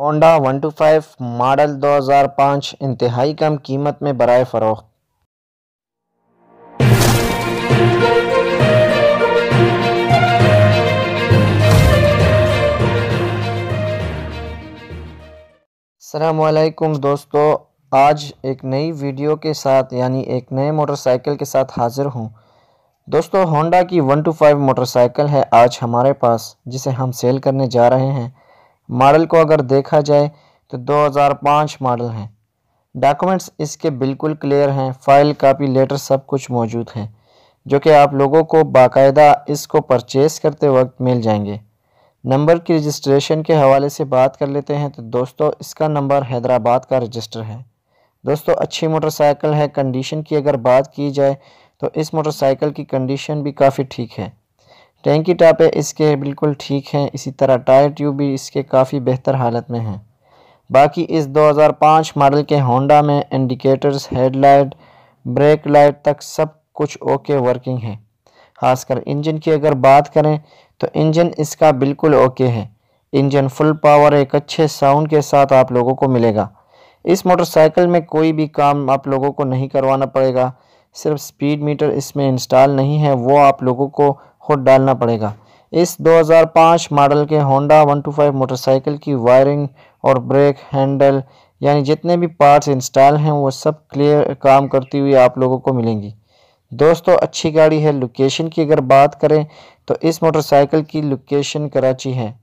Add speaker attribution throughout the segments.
Speaker 1: Honda 125 model 2005 इंतहाई कम कीमत में बरए फरोख अलकुम दोस्तों आज एक नई वीडियो के साथ यानी एक नए मोटरसाइकिल के साथ हाज़िर हूँ दोस्तों होंडा की 125 मोटरसाइकिल है आज हमारे पास जिसे हम सेल करने जा रहे हैं मॉडल को अगर देखा जाए तो 2005 मॉडल हैं डॉक्यूमेंट्स इसके बिल्कुल क्लियर हैं फाइल कापी लेटर सब कुछ मौजूद हैं जो कि आप लोगों को बाकायदा इसको परचेस करते वक्त मिल जाएंगे नंबर की रजिस्ट्रेशन के हवाले से बात कर लेते हैं तो दोस्तों इसका नंबर हैदराबाद का रजिस्टर है दोस्तों अच्छी मोटरसाइकिल है कंडीशन की अगर बात की जाए तो इस मोटरसाइकिल की कंडीशन भी काफ़ी ठीक है टेंकी टापे इसके बिल्कुल ठीक हैं इसी तरह टायर ट्यूब भी इसके काफ़ी बेहतर हालत में हैं बाकी इस 2005 मॉडल के होंडा में इंडिकेटर्स हेडलाइट ब्रेक लाइट तक सब कुछ ओके वर्किंग है खासकर इंजन की अगर बात करें तो इंजन इसका बिल्कुल ओके है इंजन फुल पावर एक अच्छे साउंड के साथ आप लोगों को मिलेगा इस मोटरसाइकिल में कोई भी काम आप लोगों को नहीं करवाना पड़ेगा सिर्फ स्पीड मीटर इसमें इंस्टॉल नहीं है वो आप लोगों को खुद डालना पड़ेगा इस 2005 मॉडल के होंडा 125 मोटरसाइकिल की वायरिंग और ब्रेक हैंडल यानी जितने भी पार्ट्स इंस्टॉल हैं वो सब क्लियर काम करती हुई आप लोगों को मिलेंगी दोस्तों अच्छी गाड़ी है लोकेशन की अगर बात करें तो इस मोटरसाइकिल की लोकेशन कराची है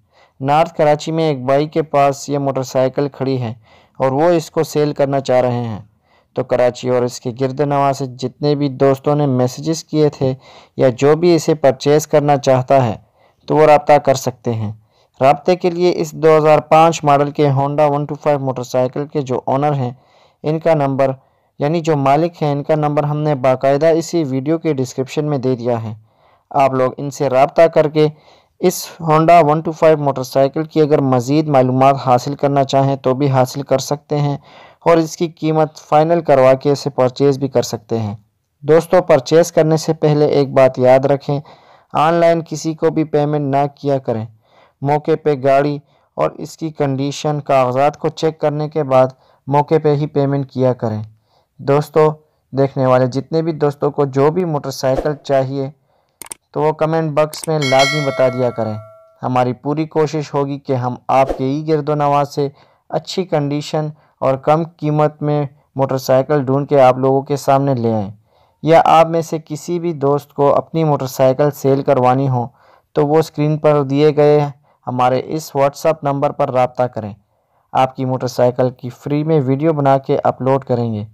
Speaker 1: नॉर्थ कराची में एक बाई के पास ये मोटरसाइकिल खड़ी है और वो इसको सेल करना चाह रहे हैं तो कराची और इसके गिरद से जितने भी दोस्तों ने मैसेजेस किए थे या जो भी इसे परचेज़ करना चाहता है तो वो रबता कर सकते हैं रबते के लिए इस 2005 मॉडल के होंडा 125 मोटरसाइकिल के जो ओनर हैं इनका नंबर यानी जो मालिक हैं इनका नंबर हमने बाकायदा इसी वीडियो के डिस्क्रिप्शन में दे दिया है आप लोग इनसे रबता करके इस होंडा 125 मोटरसाइकिल की अगर मज़ीद मालूम हासिल करना चाहें तो भी हासिल कर सकते हैं और इसकी कीमत फाइनल करवा के इसे परचेज़ भी कर सकते हैं दोस्तों परचेज़ करने से पहले एक बात याद रखें ऑनलाइन किसी को भी पेमेंट ना किया करें मौके पे गाड़ी और इसकी कंडीशन कागजात को चेक करने के बाद मौके पे ही पेमेंट किया करें दोस्तों देखने वाले जितने भी दोस्तों को जो भी मोटरसाइकिल चाहिए तो वो कमेंट बॉक्स में लाजमी बता दिया करें हमारी पूरी कोशिश होगी कि हम आपके ई गिरदोनवाज से अच्छी कंडीशन और कम कीमत में मोटरसाइकिल ढूंढ के आप लोगों के सामने ले आएँ या आप में से किसी भी दोस्त को अपनी मोटरसाइकिल सेल करवानी हो तो वो स्क्रीन पर दिए गए हमारे इस व्हाट्सअप नंबर पर रबता करें आपकी मोटरसाइकिल की फ्री में वीडियो बना के अपलोड करेंगे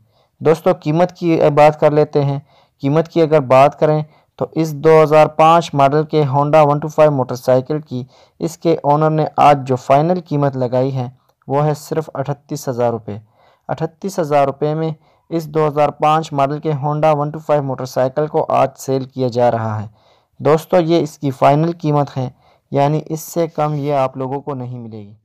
Speaker 1: दोस्तों कीमत की बात कर लेते हैं कीमत की अगर बात करें तो इस 2005 मॉडल के होंडा 125 मोटरसाइकिल की इसके ओनर ने आज जो फाइनल कीमत लगाई है वो है सिर्फ अठतीस हज़ार रुपये अठतीस हज़ार रुपये में इस 2005 मॉडल के होंडा 125 मोटरसाइकिल को आज सेल किया जा रहा है दोस्तों ये इसकी फ़ाइनल कीमत है यानी इससे कम ये आप लोगों को नहीं मिलेगी